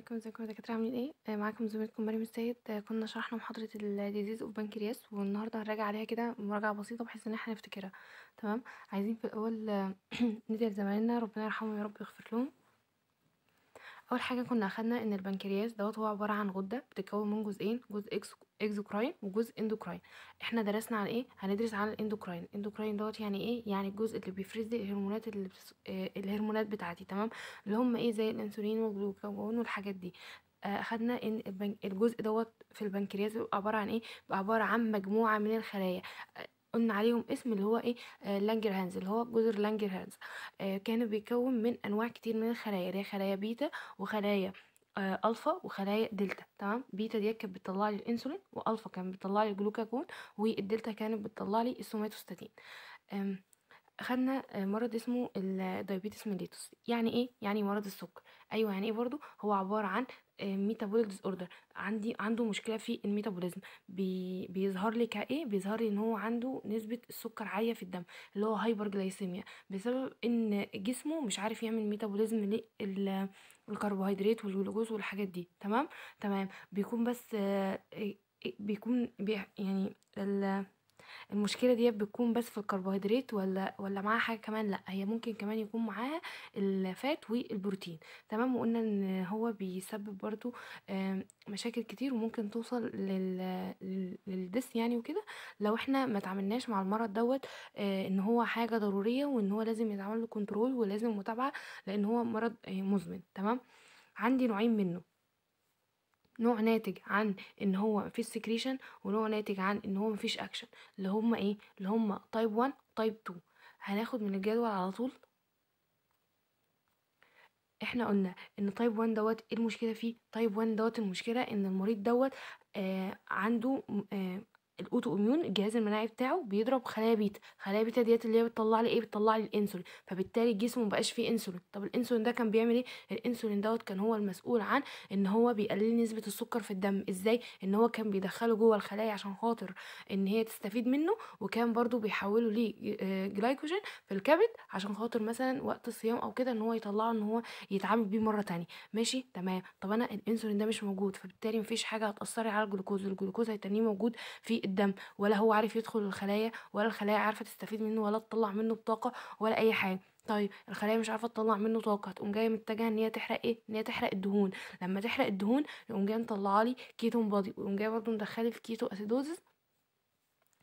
عليكم ازيكم يا دكاتره عاملين ايه آه، معاكم زميلكم مريم السيد آه، كنا شرحنا محاضره الديزيز اوف بنكرياس والنهارده هنراجع عليها كده مراجعه بسيطه بحيث ان احنا نفتكرها تمام عايزين في الاول آه، ندعي لزمايلنا ربنا يرحمهم يا رب يغفر لهم اول حاجه كنا اخدنا ان البنكرياس دوت هو عباره عن غده بتتكون من جزئين جزء اكزوكراين وجزء اندوكراين احنا درسنا على ايه هندرس على الاندوكراين الاندوكراين دوت يعني ايه يعني الجزء اللي بيفرز الهرمونات اللي بس... آه الهرمونات بتاعتي تمام اللي هم ايه زي الانسولين والجلوكاجون والحاجات دي آه، اخدنا ان الجزء دوت في البنكرياس بيبقى عباره عن ايه بيبقى عباره عن مجموعه من الخلايا آه، قلنا عليهم اسم اللي هو ايه آه لانجر هانز اللي هو جزر لانجر هانز آه كان بيكون من انواع كتير من الخلايا اللي خلايا بيتا وخلايا آه الفا وخلايا دلتا تمام بيتا ديت كانت بتطلع لي الانسولين والفا كان بتطلع لي الجلوكاجون والدلتا كانت بتطلع لي السوماتوستاتين خدنا آه، مرض اسمه الدايبيتس ميليتوس يعني ايه يعني مرض السكر ايوه يعني ايه برضو هو عباره عن ميتابوليك ديز اوردر عندي عنده مشكله في الميتابوليزم بي بيظهر لي كايه بيظهر لي ان هو عنده نسبه السكر عاليه في الدم اللي هو هايبر جلايسيميا بسبب ان جسمه مش عارف يعمل ميتابوليزم للكربوهيدرات والجلوكوز والحاجات دي تمام تمام بيكون بس آه، آه، بيكون بي يعني المشكله ديت بتكون بس في الكربوهيدرات ولا ولا معاها حاجه كمان لا هي ممكن كمان يكون معاها الفات والبروتين تمام وقلنا ان هو بيسبب برضو مشاكل كتير وممكن توصل لل... للدس يعني وكده لو احنا ما تعاملناش مع المرض دوت آه، ان هو حاجه ضروريه وان هو لازم يتعمل له كنترول ولازم متابعه لان هو مرض آه، مزمن تمام عندي نوعين منه نوع ناتج عن ان هو مفيش سكريشن ونوع ناتج عن ان هو مفيش اكشن اللي هما ايه اللي هما تايب 1 تايب 2 هناخد من الجدول على طول احنا قلنا ان تايب 1 دوت ايه المشكله فيه تايب 1 دوت المشكله ان المريض دوت آه عنده آه الاوتو اميون الجهاز المناعي بتاعه بيضرب خلايا بيتا خلايا بيتا ديت اللي هي بتطلع لي ايه بتطلع لي الانسولين فبالتالي الجسم مبقاش فيه انسولين طب الانسولين ده كان بيعمل ايه الانسولين دوت كان هو المسؤول عن ان هو بيقلل نسبه السكر في الدم ازاي ان هو كان بيدخله جوه الخلايا عشان خاطر ان هي تستفيد منه وكان برضو بيحوله ليه آه، جلايكوجين في الكبد عشان خاطر مثلا وقت الصيام او كده ان هو يطلعه ان هو يتعامل بيه مره تانية ماشي تمام طب انا الانسولين ده مش موجود فبالتالي مفيش حاجه هتاثري على الجلوكوز الجلوكوز هيتنيه موجود في الدم ولا هو عارف يدخل الخلايا ولا الخلايا عارفه تستفيد منه ولا تطلع منه الطاقه ولا اي حاجه طيب الخلايا مش عارفه تطلع منه طاقه هتقوم جايه متجهه ان هي تحرق ايه ان هي تحرق الدهون لما تحرق الدهون يقوم جايه مطلعه لي كيتون بادي ويقوم جايه برضه مدخلي في كيتو اسيدوزس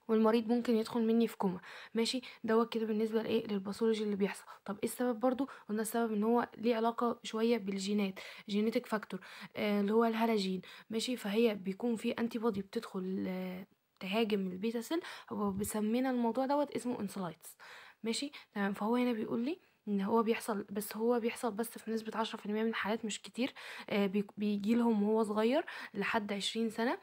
والمريض ممكن يدخل مني في كوما ماشي دوت كده بالنسبه لايه للباثولوجي اللي بيحصل طب ايه السبب برضو قلنا السبب ان هو ليه علاقه شويه بالجينات جينيتك فاكتور آه اللي هو الهالوجين ماشي فهي بيكون في انتي بودي بتدخل آه تهاجم البيتا سيل هو بيسمينا الموضوع دوت اسمه انسلايتس ماشي تمام فهو هنا بيقول لي ان هو بيحصل بس هو بيحصل بس في نسبه عشرة في المية من الحالات مش كتير آه، بيجي لهم وهو صغير لحد عشرين سنه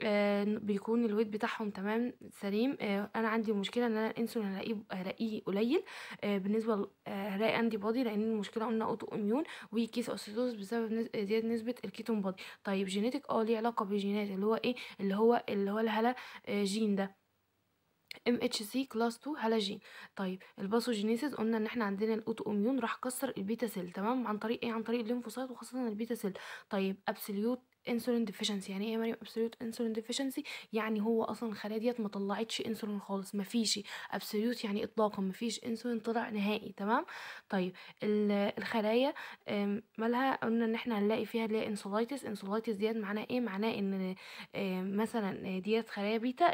آه، بيكون الويت بتاعهم تمام سليم آه، انا عندي مشكله ان انا الانسولين هلاقيه هلاقيه قليل بالنسبه هلاقي عندي بادي لان المشكله قلنا اوتو اميون وكيس اوسيتوز بسبب زياده نسبه الكيتون بادي طيب جينيتك اه ليه علاقه بالجينات اللي هو ايه اللي هو اللي هو الهلا جين ده MHC كلاس 2 هالوجين طيب الباثوجينيسيس قلنا ان احنا عندنا الاوتو اميون راح كسر البيتا سيل تمام عن طريق ايه عن طريق الليمفوسايت وخاصه البيتا سيل طيب ابسوليوت انسولين ديفيشنسي يعني ايه مريم ابسوليوت انسولين ديفيشنسي يعني هو اصلا الخلايا ديت ما طلعتش انسولين خالص ما فيش ابسوليوت يعني اطلاقا ما فيش انسولين طلع نهائي تمام طيب الخلايا مالها قلنا ان احنا هنلاقي فيها اللي هي انسولايتس انسولايتس ديت معناها ايه معناه ان مثلا ديت خلايا بيتا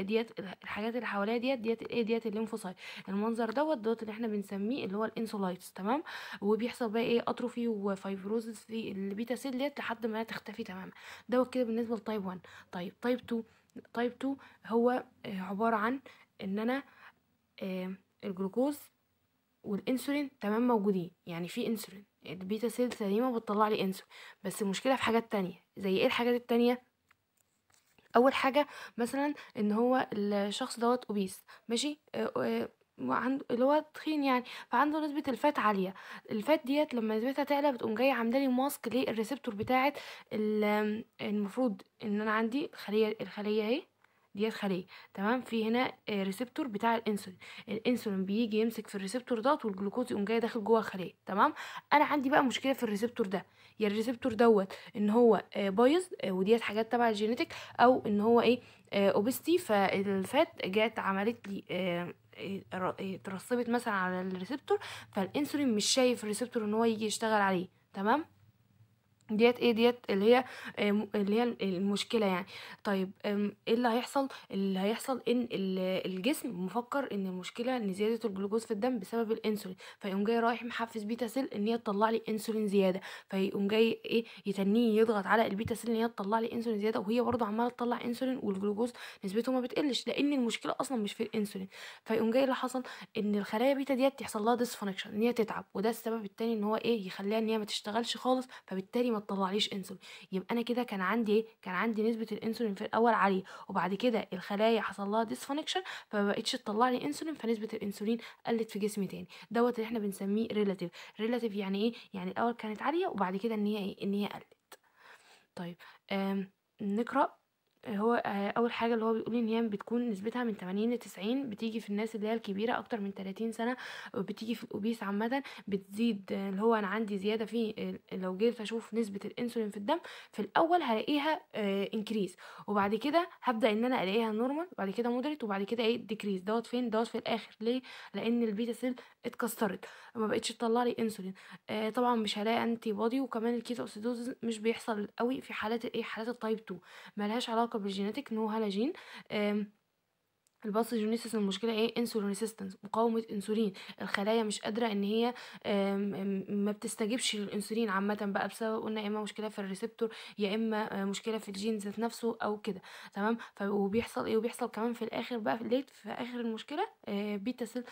ديت الحاجات اللي حواليها ديت ديت ايه ديت الليمفوسايت المنظر دوت دوت اللي احنا بنسميه اللي هو الانسولايتس تمام وبيحصل بقى ايه اتروفي وفايبروزس في البيتا سيل ديت لحد ما تختفي تماما دوت كده بالنسبه لتايب 1 طيب تايب 2 تايب 2 هو آه، عباره عن ان انا آه، الجلوكوز والانسولين تمام موجودين يعني في انسولين البيتا سيل سليمه بتطلع لي انسولين بس المشكله في حاجات تانية زي ايه الحاجات التانية اول حاجه مثلا ان هو الشخص دوت اوبيس ماشي آه، وعنده اللي هو تخين يعني فعنده نسبه الفات عاليه الفات ديت لما نسبتها تعلى بتقوم جايه عامله لي ماسك للريسبتور بتاعه المفروض ان انا عندي الخلية الخليه اهي ديت خليه تمام في هنا ريسبتور بتاع الانسولين الانسولين بيجي يمسك في الريسبتور دوت والجلوكوز يقوم جاي داخل جوه الخليه تمام انا عندي بقى مشكله في الريسبتور ده يا الريسبتور دوت ان هو بايظ وديت حاجات تبع الجينيتك او ان هو ايه اوبستي آه، فالفات جت عملت لي آه، إيه، إيه، اترسبت مثلا على الريسبتور فالانسولين مش شايف الريسبتور ان هو يجي يشتغل عليه تمام ديت ايه ديت اللي هي آه، اللي هي المشكله يعني طيب ايه اللي هيحصل اللي هيحصل ان الجسم مفكر ان المشكله ان زياده الجلوكوز في الدم بسبب الانسولين فيقوم جاي رايح محفز بيتا سيل ان هي تطلع لي انسولين زياده فيقوم جاي ايه يتنيه يضغط على البيتا سيل ان هي تطلع لي انسولين زياده وهي برضه عماله تطلع انسولين والجلوكوز نسبته ما بتقلش لان المشكله اصلا مش في الانسولين فيقوم جاي اللي حصل ان الخلايا بيتا ديت يحصل لها ديسفانكشن ان هي تتعب وده السبب التاني ان هو ايه يخليها ان هي ما تشتغلش خالص فبالتالي ما تطلعليش انسولين يبقى انا كده كان عندي ايه كان عندي نسبه الانسولين في الاول عاليه وبعد كده الخلايا حصل لها ديسفانكشن فما بقتش تطلع لي انسولين فنسبه الانسولين قلت في جسمي تاني دوت اللي احنا بنسميه ريلاتيف ريلاتيف يعني ايه يعني الاول كانت عاليه وبعد كده ان هي ايه ان هي قلت طيب نقرا هو آه، اول حاجه اللي هو بيقول ان هي بتكون نسبتها من 80 ل 90 بتيجي في الناس اللي هي الكبيره اكتر من 30 سنه وبتيجي في الاوبيس عامه بتزيد اللي هو انا عندي زياده في لو جيت اشوف نسبه الانسولين في الدم في الاول هلاقيها انكريز آه، وبعد كده هبدا ان انا الاقيها نورمال وبعد كده مودريت وبعد كده ايه ديكريز دوت فين دوت في الاخر ليه لان البيتا سيل اتكسرت ما بقتش تطلع لي انسولين آه، طبعا مش هلاقي انتي بودي وكمان الكيتو اوسيدوز مش بيحصل قوي في حالات الايه حالات التايب 2 ملهاش علاقه علاقه بالجيناتيك ان هو هالجين الباثوجينيسيس المشكله ايه انسولين ريسيستنس مقاومه انسولين الخلايا مش قادره ان هي ما بتستجيبش للانسولين عامه بقى بسبب قلنا يا اما مشكله في الريسبتور يا اما آه، مشكله في الجين ذات نفسه او كده تمام فبيحصل ايه وبيحصل كمان في الاخر بقى في ليت في اخر المشكله آه، بيتا سيل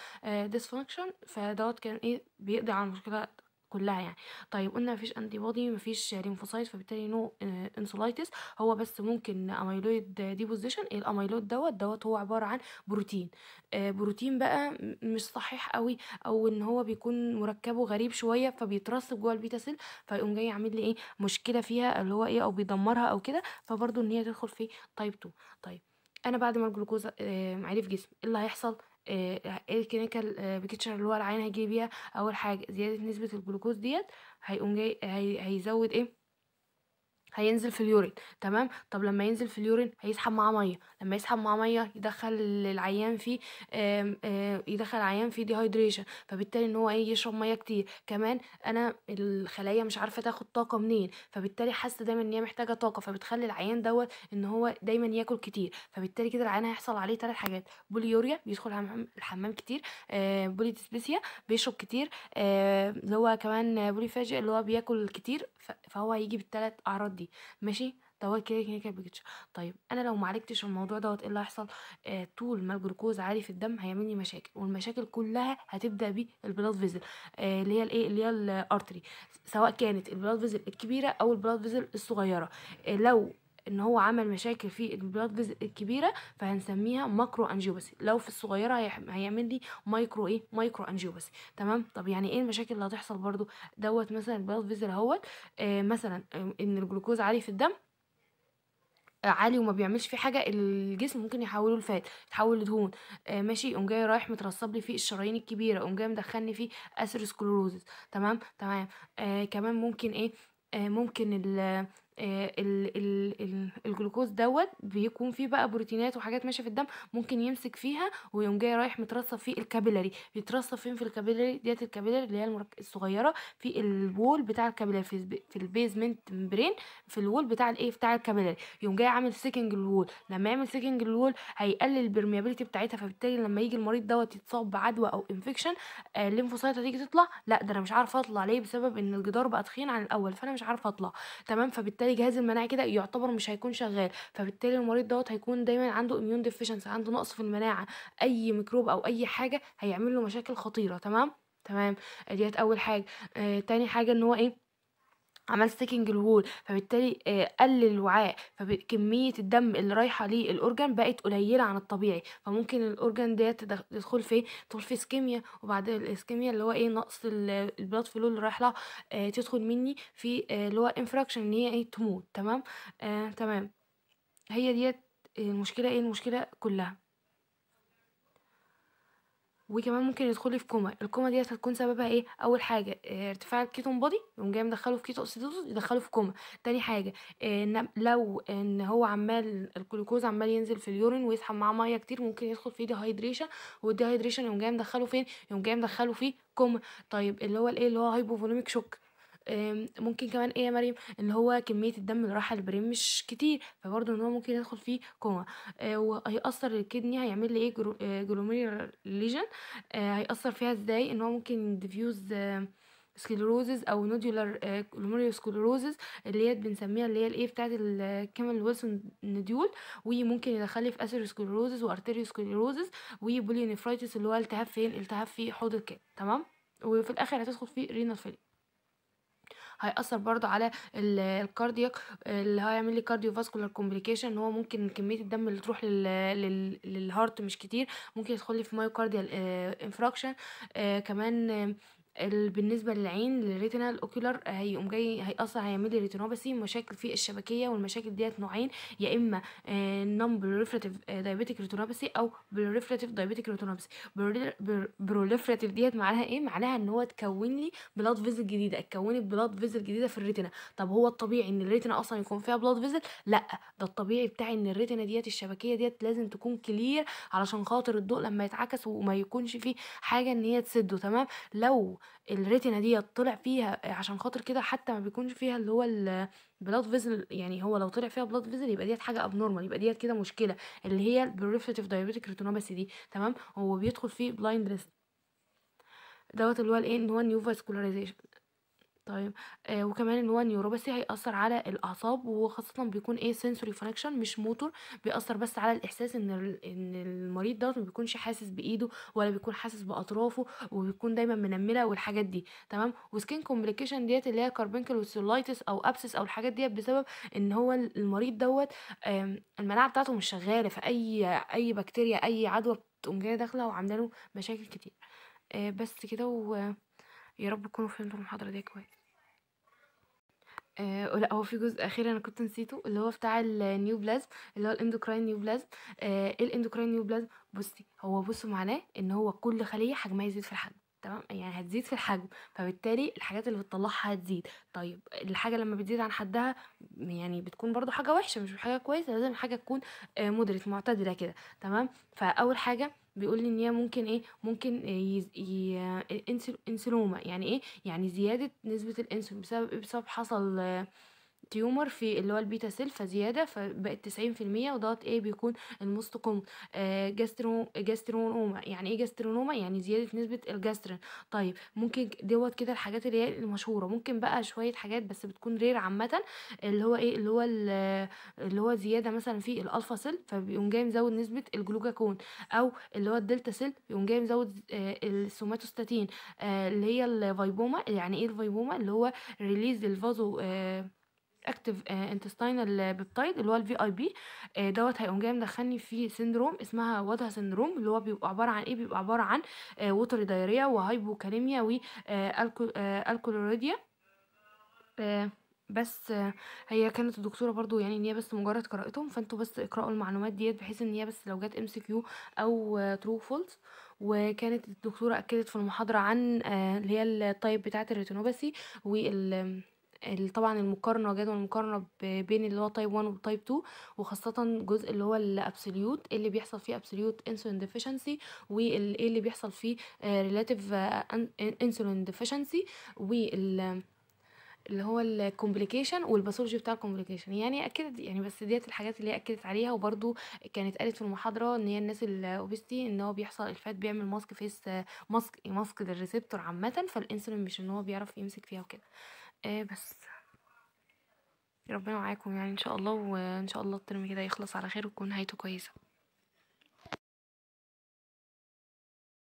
ديسفانكشن آه، فدوت كان ايه بيقضي على المشكله كلها يعني طيب قلنا مفيش انتي بودي مفيش ليمفوسايت فبالتالي نو انسولايتس آه، هو بس ممكن اميلويد ديبوزيشن الاميلويد دوت دوت هو عباره عن بروتين آه، بروتين بقى مش صحيح قوي او ان هو بيكون مركبه غريب شويه فبيترسب جوه البيتا سيل فيقوم جاي عامل لي ايه مشكله فيها اللي هو ايه او بيدمرها او كده فبرضه ان هي تدخل في تايب 2 طيب انا بعد ما الجلوكوز آه، عرف جسم ايه اللي هيحصل ايه آه، آه، الكلينيكال آه، بيكتشر اللي هو العين هيجي بيها اول حاجه زياده نسبه الجلوكوز ديت هيقوم جاي هيزود ايه هينزل في اليورين تمام طب لما ينزل في اليورين هيسحب معاه ميه لما يسحب معاه ميه يدخل العيان فيه آم آم يدخل العيان فيه ديهايدريشن فبالتالي ان هو ايه يشرب ميه كتير كمان انا الخلايا مش عارفه تاخد طاقه منين فبالتالي حاسه دايما ان هي محتاجه طاقه فبتخلي العيان دوت ان هو دايما ياكل كتير فبالتالي كده العيان هيحصل عليه ثلاث حاجات بوليوريا بيدخل الحمام كتير آه بولي ديسبيسيا بيشرب كتير آه اللي هو كمان فاجئ اللي هو بياكل كتير فهو هيجي بالثلاث اعراض دي دي ماشي طب كده كده كده بيجيش طيب انا لو ما عالجتش الموضوع دوت ايه اللي هيحصل آه طول ما الجلوكوز عالي في الدم هيعمل لي مشاكل والمشاكل كلها هتبدا بالبلاد فيزل آه اللي هي الايه اللي هي الارتري سواء كانت البلاد فيزل الكبيره او البلاد فيزل الصغيره آه لو ان هو عمل مشاكل في البلاد الكبيره فهنسميها ماكرو انجيوباثي لو في الصغيره هيعمل لي مايكرو ايه مايكرو انجيوباثي تمام طب يعني ايه المشاكل اللي هتحصل برضو دوت مثلا البلاد فيزل اهوت آه، مثلا آه، ان الجلوكوز عالي في الدم آه، عالي وما بيعملش فيه حاجه الجسم ممكن يحوله لفات يتحول لدهون آه ماشي يقوم جاي رايح مترسب لي فيه الشرايين الكبيره يقوم جاي مدخلني فيه اثيروسكلوروزس تمام تمام آه كمان ممكن ايه آه ممكن آه، ال ال ال الجلوكوز دوت بيكون فيه بقى بروتينات وحاجات ماشيه في الدم ممكن يمسك فيها ويقوم جاي رايح مترصف في الكابيلاري بيترصف فين في الكابيلاري ديت الكابيلاري اللي هي المرك... الصغيره في الوول بتاع الكابيلاري في, في البيزمنت مبرين في الوول بتاع الايه بتاع الكابيلاري يقوم جاي عامل سيكنج الوول لما يعمل سيكنج الوول هيقلل البرميابيلتي بتاعتها فبالتالي لما يجي المريض دوت يتصاب بعدوى او انفكشن الليمفوسايت آه، هتيجي تطلع لا ده انا مش عارفه اطلع ليه بسبب ان الجدار بقى تخين عن الاول فانا مش عارفه اطلع تمام فبالتالي فبالتالي جهاز المناعي كده يعتبر مش هيكون شغال فبالتالي المريض دوت هيكون دايما عنده اميون ديفيشنس عنده نقص في المناعه اي ميكروب او اي حاجه هيعمل له مشاكل خطيره تمام تمام ديت اول حاجه آه تاني حاجه ان هو ايه عمل ستيكنج الهول فبالتالي آه، قل الوعاء فكمية الدم اللي رايحة للأورجان بقت قليلة عن الطبيعي فممكن الأورجن ديت تدخل في تدخل في اسكيميا وبعد الاسكيميا اللي هو ايه نقص البلاد فلو اللي رايح لها آه، تدخل مني في آه، اللي هو انفراكشن ان هي ايه تموت تمام آه تمام هي ديت المشكلة ايه المشكلة كلها وكمان ممكن يدخلي في كوما الكوما دي هتكون سببها ايه اول حاجه آه، ارتفاع الكيتون بودي يقوم جاي مدخله في كيتو اكسيدوز يدخله في كوما تاني حاجه آه، إن لو ان هو عمال الجلوكوز عمال ينزل في اليورين ويسحب معاه ميه كتير ممكن يدخل في ديهايدريشن هايدريشن يقوم جاي مدخله فين يقوم جاي مدخله في كوما طيب اللي هو الايه اللي هو هايبوفوليميك شوك ممكن كمان ايه يا مريم اللي هو كميه الدم اللي رايحه للبرين مش كتير فبرضه ان هو ممكن يدخل فيه كوما آه، وهيأثر الكدني هيعمل لي ايه آه، جلوميرال ليجن آه، هيأثر فيها ازاي ان هو ممكن ديفيوز سكليروزز او نودولار نوديولار سكلروزز اللي هي بنسميها اللي هي الايه بتاعت الكامل ويلسون نديول وممكن يدخلي في اثيروسكليروزز وارتيريوسكليروزز وبوليونيفرايتس اللي هو التهاب فين التهاب في حوض الكلى تمام وفي الاخر هتدخل في رينال فيلير هيأثر برضو على الكاردياك اللي هيعمل لي كارديو فاسكولار كومبليكيشن هو ممكن كميه الدم اللي تروح للهارت مش كتير ممكن يدخل لي في مايوكارديال انفراكشن آه، آه، كمان بالنسبه للعين للريتنا الاوكيولار هيقوم جاي هيأثر هيعمل لي ريتينوباثي مشاكل في الشبكيه والمشاكل ديت نوعين يا اما نون بروليفراتيف دايابيتيك ريتينوباثي او بروليفراتيف دايابيتيك ريتينوباثي بروليفراتيف ديت معناها ايه معناها ان هو اتكون لي بلاد فيزل جديده اتكونت بلاد فيزل جديده في الريتنا طب هو الطبيعي ان الريتنا اصلا يكون فيها بلاد فيزل لا ده الطبيعي بتاعي ان الريتنا ديت الشبكيه ديت لازم تكون كلير علشان خاطر الضوء لما يتعكس وما يكونش فيه حاجه ان هي تسده تمام لو الريتنا دي طلع فيها عشان خاطر كده حتى ما بيكونش فيها اللي هو البلاد فيزل يعني هو لو طلع فيها بلاد فيزل يبقى ديت حاجه اب نورمال يبقى ديت كده مشكله اللي هي البريفرتيف دايابيتيك ريتينوباثي دي تمام هو بيدخل فيه بلايندنس دوت اللي هو الايه ان هو نيو فاسكولاريزيشن طيب آه وكمان ان هو هيأثر على الاعصاب وخاصه بيكون ايه سنسوري فانكشن مش موتور بيأثر بس على الاحساس ان ان المريض دوت ما بيكونش حاسس بايده ولا بيكون حاسس باطرافه وبيكون دايما منمله والحاجات دي تمام وسكين كومبليكيشن ديت اللي هي كاربنكل وسيلايتس او ابسس او الحاجات ديت بسبب ان هو المريض دوت المناعه بتاعته مش شغاله فاي اي بكتيريا اي عدوى بتقوم جايه داخله وعامله له مشاكل كتير آه، بس كده و يا رب تكونوا فهمتوا المحاضره دي كويس آه لا هو في جزء اخير انا كنت نسيته اللي هو بتاع النيو بلازم اللي هو الاندوكراين نيو بلازم آه ايه الاندوكراين نيو بلازم بصي هو بصوا معناه ان هو كل خليه حجمها يزيد في الحجم تمام يعني هتزيد في الحجم فبالتالي الحاجات اللي بتطلعها هتزيد طيب الحاجه لما بتزيد عن حدها يعني بتكون برضو حاجه وحشه مش حاجه كويسه لازم الحاجه تكون مدرت آه، معتدله كده تمام فاول حاجه بيقول لي ان هي ممكن ايه ممكن يز... يعني ايه يعني زياده نسبه الانسولين بسبب بسبب حصل تيومر في اللي هو البيتا سيل فزياده فبقت 90% ودوت ايه بيكون المستقيم جاسترونوما آه، يعني ايه جاسترونوما يعني زياده نسبه الجاسترين طيب ممكن دوت كده الحاجات اللي هي المشهوره ممكن بقى شويه حاجات بس بتكون رير عامه اللي هو ايه اللي هو اللي هو زياده مثلا في الالفا سيل فبيقوم جاي مزود نسبه الجلوكاكون او اللي هو الدلتا سيل بيقوم جاي مزود آه، السوماتوستاتين آه، اللي هي الفايبوما يعني ايه الفايبوما اللي هو ريليز الفازو آه اكتف انتستينال بيبتايد اللي هو الفي اي آه، بي دوت هيقوم جاي مدخلني في سندروم اسمها وضع سندروم اللي هو بيبقى عباره عن ايه بيبقى عباره عن ووتر دايريا وهايبوكاليميا والكولوريديا بس آه، هي كانت الدكتوره برضو يعني ان هي بس مجرد قراءتهم فانتوا بس اقراوا المعلومات ديت بحيث ان هي بس لو جت ام سي كيو او ترو آه، فولس وكانت الدكتوره اكدت في المحاضره عن اللي هي التايب بتاعه الريتينوباثي وال طبعا المقارنه جدول المقارنه بين اللي هو تايب 1 وتايب 2 وخاصه الجزء اللي هو الابسوليوت إيه اللي بيحصل فيه ابسوليوت انسولين ديفيشنسي وايه اللي بيحصل فيه ريلاتيف انسولين ديفيشنسي وال اللي هو الكومبليكيشن والباثولوجي بتاع الكومبليكيشن يعني اكدت يعني بس ديت الحاجات اللي هي اكدت عليها وبرده كانت قالت في المحاضره ان هي الناس الاوبستي ان هو بيحصل الفات بيعمل ماسك فيس ماسك ماسك للريسبتور عامه فالانسولين مش ان هو بيعرف يمسك فيها وكده آه بس ربنا معاكم يعني ان شاء الله وان شاء الله الترم كده يخلص على خير وتكون نهايته كويسه